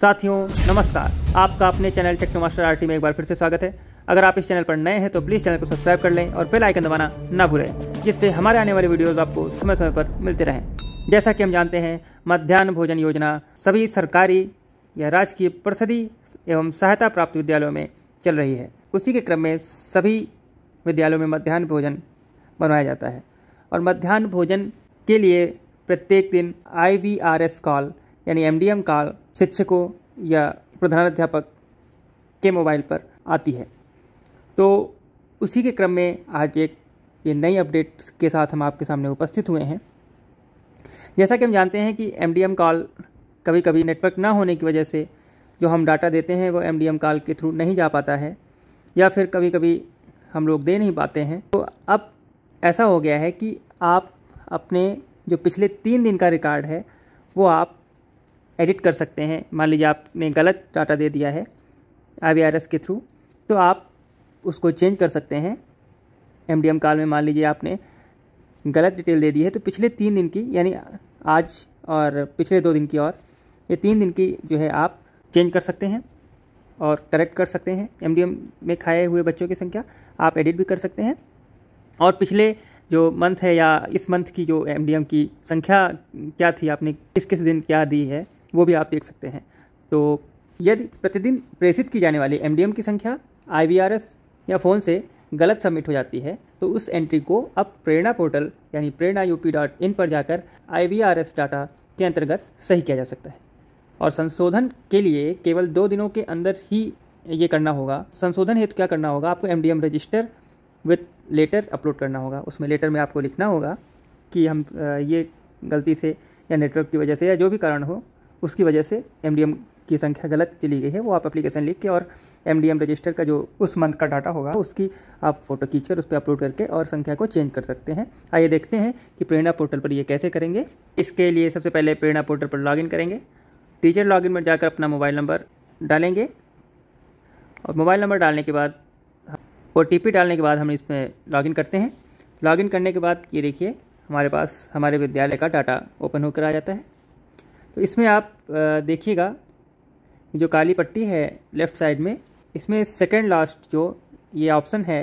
साथियों नमस्कार आपका अपने चैनल टेक्नो मास्टर आर में एक बार फिर से स्वागत है अगर आप इस चैनल पर नए हैं तो प्लीज़ चैनल को सब्सक्राइब कर लें और बेल आइकन दबाना ना भूलें जिससे हमारे आने वाले वीडियोस आपको समय समय पर मिलते रहें जैसा कि हम जानते हैं मध्यान्ह भोजन योजना सभी सरकारी या राजकीय प्रसदी एवं सहायता प्राप्त विद्यालयों में चल रही है उसी के क्रम में सभी विद्यालयों में मध्यान्ह भोजन बनवाया जाता है और मध्यान्ह भोजन के लिए प्रत्येक दिन आई कॉल यानी एम डी कॉल शिक्षकों या प्रधानाध्यापक के मोबाइल पर आती है तो उसी के क्रम में आज एक ये नई अपडेट्स के साथ हम आपके सामने उपस्थित हुए हैं जैसा कि हम जानते हैं कि एम डी कॉल कभी कभी नेटवर्क ना होने की वजह से जो हम डाटा देते हैं वो एम कॉल के थ्रू नहीं जा पाता है या फिर कभी कभी हम लोग दे नहीं पाते हैं तो अब ऐसा हो गया है कि आप अपने जो पिछले तीन दिन का रिकॉर्ड है वो आप एडिट कर सकते हैं मान लीजिए आपने गलत डाटा दे दिया है आई के थ्रू तो आप उसको चेंज कर सकते हैं एम काल में मान लीजिए आपने गलत डिटेल दे दी है तो पिछले तीन दिन की यानी आज और पिछले दो दिन की और ये तीन दिन की जो है आप चेंज कर सकते हैं और करेक्ट कर सकते हैं एम में खाए हुए बच्चों की संख्या आप एडिट भी कर सकते हैं और पिछले जो मंथ है या इस मंथ की जो एम की संख्या क्या थी आपने किस किस दिन क्या दी है वो भी आप देख सकते हैं तो यदि प्रतिदिन प्रेषित की जाने वाली एम की संख्या आई या फ़ोन से गलत सबमिट हो जाती है तो उस एंट्री को अब प्रेरणा पोर्टल यानी प्रेरणा यू डॉट इन पर जाकर आई डाटा के अंतर्गत सही किया जा सकता है और संशोधन के लिए केवल दो दिनों के अंदर ही ये करना होगा संशोधन हेतु क्या करना होगा आपको M register with letter upload करना होगा उसमें लेटर में आपको लिखना होगा कि हम ये गलती से या नेटवर्क की वजह से या जो भी कारण हो उसकी वजह से एम की संख्या गलत चली गई है वो आप एप्लीकेशन लिख के और एम रजिस्टर का जो उस मंथ का डाटा होगा उसकी आप फोटो खींचकर उस पर अपलोड करके और संख्या को चेंज कर सकते हैं आइए देखते हैं कि प्रेरणा पोर्टल पर ये कैसे करेंगे इसके लिए सबसे पहले प्रेरणा पोर्टल पर लॉगिन करेंगे टीचर लॉगिन में जाकर अपना मोबाइल नंबर डालेंगे और मोबाइल नंबर डालने के बाद ओ डालने के बाद हम इसमें लॉगिन करते हैं लॉगिन करने के बाद ये देखिए हमारे पास हमारे विद्यालय का डाटा ओपन होकर आ जाता है तो इसमें आप देखिएगा जो काली पट्टी है लेफ़्ट साइड में इसमें सेकेंड लास्ट जो ये ऑप्शन है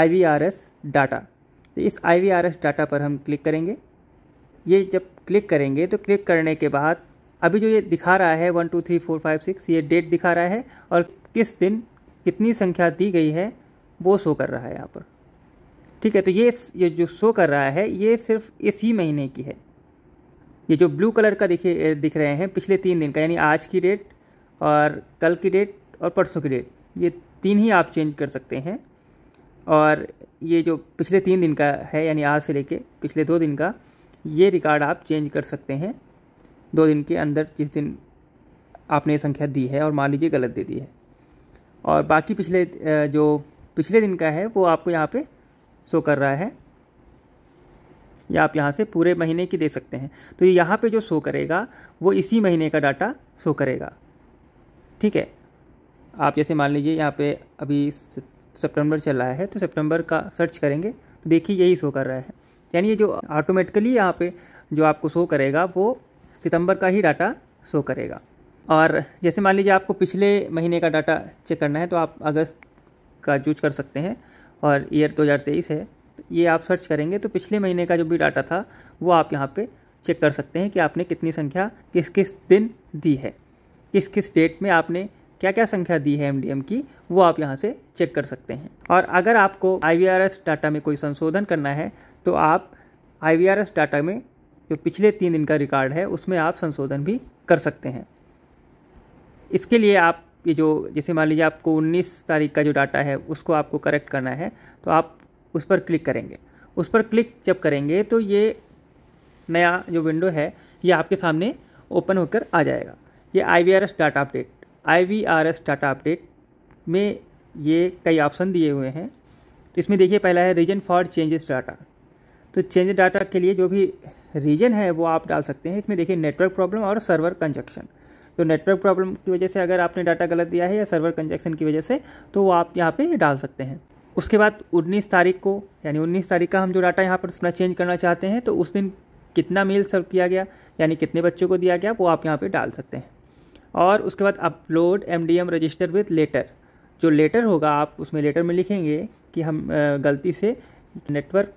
आई डाटा तो इस आई डाटा पर हम क्लिक करेंगे ये जब क्लिक करेंगे तो क्लिक करने के बाद अभी जो ये दिखा रहा है one two three four five six ये डेट दिखा रहा है और किस दिन कितनी संख्या दी गई है वो शो कर रहा है यहाँ पर ठीक है तो ये ये जो शो कर रहा है ये सिर्फ इसी महीने की है ये जो ब्लू कलर का दिखे दिख रहे हैं पिछले तीन दिन का यानी आज की डेट और कल की डेट और परसों की डेट ये तीन ही आप चेंज कर सकते हैं और ये जो पिछले तीन दिन का है यानी आज से लेके पिछले दो दिन का ये रिकॉर्ड आप चेंज कर सकते हैं दो दिन के अंदर जिस दिन आपने संख्या दी है और मान लीजिए गलत दे दी है और बाकी पिछले जो पिछले दिन का है वो आपको यहाँ पे शो कर रहा है या आप यहाँ से पूरे महीने की दे सकते हैं तो ये यहाँ पे जो शो करेगा वो इसी महीने का डाटा शो करेगा ठीक है आप जैसे मान लीजिए यहाँ पे अभी सितंबर चल रहा है तो सितंबर का सर्च करेंगे तो देखिए यही शो कर रहा है यानी ये जो ऑटोमेटिकली यहाँ पे जो आपको शो करेगा वो सितंबर का ही डाटा शो करेगा और जैसे मान लीजिए आपको पिछले महीने का डाटा चेक करना है तो आप अगस्त का चूज कर सकते हैं और ईयर 2023 है ये आप सर्च करेंगे तो पिछले महीने का जो भी डाटा था वो आप यहाँ पे चेक कर सकते हैं कि आपने कितनी संख्या किस किस दिन दी है किस किस डेट में आपने क्या क्या संख्या दी है एम की वो आप यहाँ से चेक कर सकते हैं और अगर आपको आई डाटा में कोई संशोधन करना है तो आप आई डाटा में जो पिछले तीन दिन का रिकॉर्ड है उसमें आप संशोधन भी कर सकते हैं इसके लिए आप ये जो जैसे मान लीजिए आपको 19 तारीख का जो डाटा है उसको आपको करेक्ट करना है तो आप उस पर क्लिक करेंगे उस पर क्लिक जब करेंगे तो ये नया जो विंडो है ये आपके सामने ओपन होकर आ जाएगा ये I V R S data update I V R S data update में ये कई ऑप्शन दिए हुए हैं तो इसमें देखिए पहला है रीजन फॉर चेंजेस डाटा तो चेंज डाटा के लिए जो भी रीजन है वो आप डाल सकते हैं इसमें देखिए नेटवर्क प्रॉब्लम और सर्वर कंजक्शन तो नेटवर्क प्रॉब्लम की वजह से अगर आपने डाटा गलत दिया है या सर्वर कंजक्शन की वजह से तो वो आप यहाँ पे डाल सकते हैं उसके बाद 19 तारीख को यानी 19 तारीख का हम जो डाटा यहाँ पर अपना चेंज करना चाहते हैं तो उस दिन कितना मेल सर्व किया गया यानी कितने बच्चों को दिया गया वो आप यहाँ पर डाल सकते हैं और उसके बाद upload M D M register with letter जो लेटर होगा आप उसमें लेटर में लिखेंगे कि हम गलती से नेटवर्क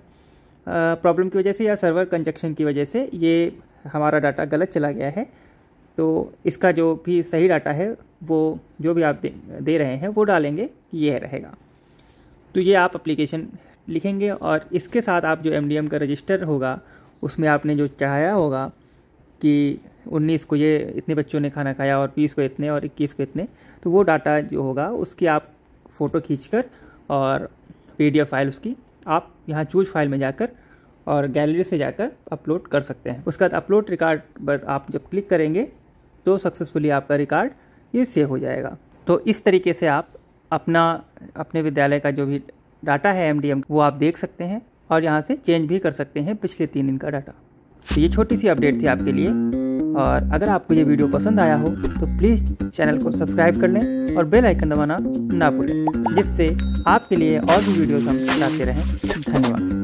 प्रॉब्लम की वजह से या सर्वर कंजक्शन की वजह से ये हमारा डाटा गलत चला गया है तो इसका जो भी सही डाटा है वो जो भी आप दे, दे रहे हैं वो डालेंगे ये रहेगा तो ये आप अप्लीकेशन लिखेंगे और इसके साथ आप जो एम का रजिस्टर होगा उसमें आपने जो चढ़ाया होगा कि उन्नीस को ये इतने बच्चों ने खाना खाया और बीस को इतने और इक्कीस को इतने तो वो डाटा जो होगा उसकी आप फ़ोटो खींचकर और पी फाइल उसकी आप यहाँ चूज फाइल में जाकर और गैलरी से जाकर अपलोड कर सकते हैं उसके बाद अपलोड रिकॉर्ड पर आप जब क्लिक करेंगे तो सक्सेसफुली आपका रिकॉर्ड ये सेव हो जाएगा तो इस तरीके से आप अपना अपने विद्यालय का जो भी डाटा है एम वो आप देख सकते हैं और यहाँ से चेंज भी कर सकते हैं पिछले तीन दिन का डाटा तो ये छोटी सी अपडेट थी आपके लिए और अगर आपको ये वीडियो पसंद आया हो तो प्लीज़ चैनल को सब्सक्राइब कर लें और बेल आइकन दबाना ना भूलें जिससे आपके लिए और भी वीडियोस हम लाते रहें धन्यवाद